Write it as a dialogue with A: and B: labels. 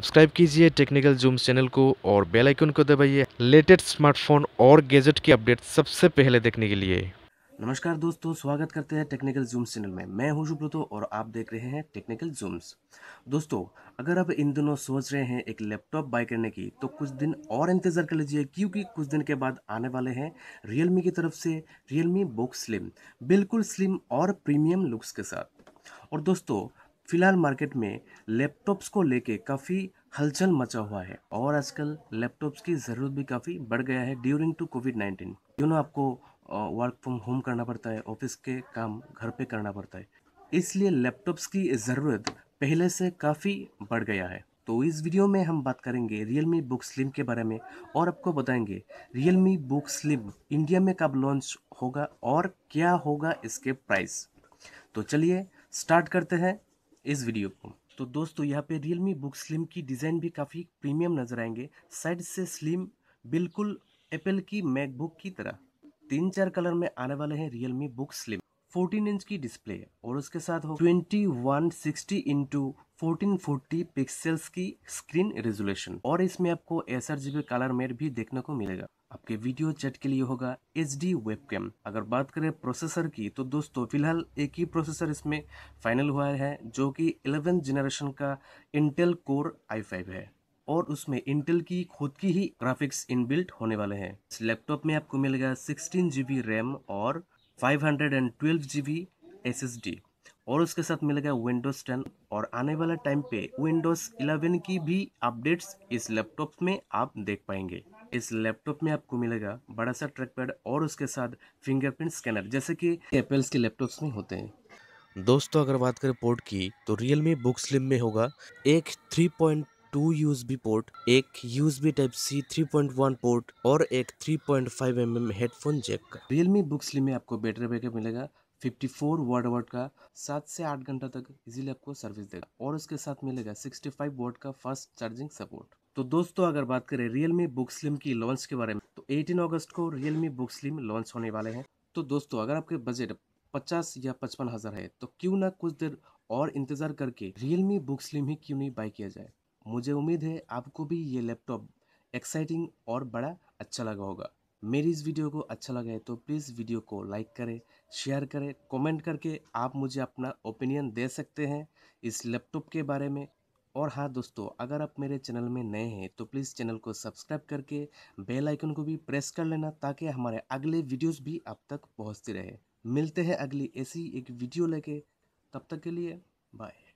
A: subscribe कीजिए technical zoom channel को और बेल आइकन को दबाइए लेटेस्ट स्मार्टफोन और गैजेट की अपडेट सबसे पहले देखने के लिए नमस्कार दोस्तों स्वागत करते हैं टेक्निकल जूम चैनल में मैं हूं सुब्रतो और आप देख रहे हैं टेक्निकल जूम्स दोस्तों अगर आप इन दिनों सोच रहे हैं एक लैपटॉप बाय करने की तो कुछ दिन और इंतज़ार कर लीजिए क्योंकि कुछ दिन के बाद आने वाले हैं रियलमी की तरफ से रियलमी बुक स्लिम बिल्कुल स्लिम और प्रीमियम लुक्स के साथ और दोस्तों फिलहाल मार्केट में लैपटॉप्स को लेके काफ़ी हलचल मचा हुआ है और आजकल लैपटॉप्स की ज़रूरत भी काफ़ी बढ़ गया है ड्यूरिंग टू कोविड नाइन्टीन दोनों आपको वर्क फ्रॉम होम करना पड़ता है ऑफिस के काम घर पे करना पड़ता है इसलिए लैपटॉप्स की ज़रूरत पहले से काफ़ी बढ़ गया है तो इस वीडियो में हम बात करेंगे रियलमी बुक स्लिम के बारे में और आपको बताएंगे रियलमी बुक स्लिम इंडिया में कब लॉन्च होगा और क्या होगा इसके प्राइस तो चलिए स्टार्ट करते हैं इस वीडियो को तो दोस्तों यहाँ पे रियलमी बुक स्लिम की डिज़ाइन भी काफ़ी प्रीमियम नज़र आएंगे साइड से स्लिम बिल्कुल एप्पल की मैकबुक की तरह तीन चार कलर में आने वाले हैं रियलमी बुक स्लिम 14 इंच की डिस्प्ले है और उसके साथ हो 2160 इंटू फोर्टी पिक्सल्स की स्क्रीन रेजोल्यूशन और इसमें आपको एस आर कलर मेट भी देखने को मिलेगा आपके वीडियो चैट के लिए होगा एच डी अगर बात करें प्रोसेसर की तो दोस्तों फिलहाल एक ही प्रोसेसर इसमें फाइनल हुआ है जो कि एलेवेंथ जनरेशन का इंटेल कोर आई फाइव है और उसमें इंटेल की खुद की ही ग्राफिक्स इनबिल्ट होने वाले हैं इस लैपटॉप में आपको मिलेगा सिक्सटीन जी बी रैम और five hundred and twelve G B S S D और उसके साथ मिलेगा विंडोज़ टेन और आने वाला टाइम पे विंडोज़ इलेवन की भी अपडेट्स इस लैपटॉप में आप देख पाएंगे इस लैपटॉप में आपको मिलेगा बड़ा सा ट्रैक पैड और उसके साथ फिंगरप्रिंट स्कैनर जैसे कि एपल्स के लैपटॉप्स में होते हैं दोस्तों अगर बात करें पोर्ट की तो रियल मी बुक स्लिम में होगा एक three point two USB port एक यूएसबी टाइप सी 3.1 पोर्ट और एक 3.5 पॉइंट mm हेडफोन जैक का रियलमी बुक स्लिम में आपको बैटरी बैकअप मिलेगा 54 फोर वाट वाट का सात से आठ घंटा तक इजीली आपको सर्विस देगा और उसके साथ मिलेगा 65 वाट का फास्ट चार्जिंग सपोर्ट तो दोस्तों अगर बात करें रियल मी बुक स्लिम की लॉन्च के बारे में तो 18 अगस्त को Realme Book Slim launch होने वाले हैं तो दोस्तों अगर आपके बजट पचास या पचपन हज़ार है तो क्यों ना कुछ देर और इंतज़ार करके रियल मी बुक स्लिम ही क्यों नहीं बाई किया जाए मुझे उम्मीद है आपको भी ये लैपटॉप एक्साइटिंग और बड़ा अच्छा लगा होगा मेरी इस वीडियो को अच्छा लगा है तो प्लीज़ वीडियो को लाइक करें शेयर करें कमेंट करके आप मुझे अपना ओपिनियन दे सकते हैं इस लैपटॉप के बारे में और हाँ दोस्तों अगर आप मेरे चैनल में नए हैं तो प्लीज़ चैनल को सब्सक्राइब करके बेल आइकन को भी प्रेस कर लेना ताकि हमारे अगले वीडियोस भी आप तक पहुंचते रहे मिलते हैं अगली ऐसी एक वीडियो लेके तब तक के लिए बाय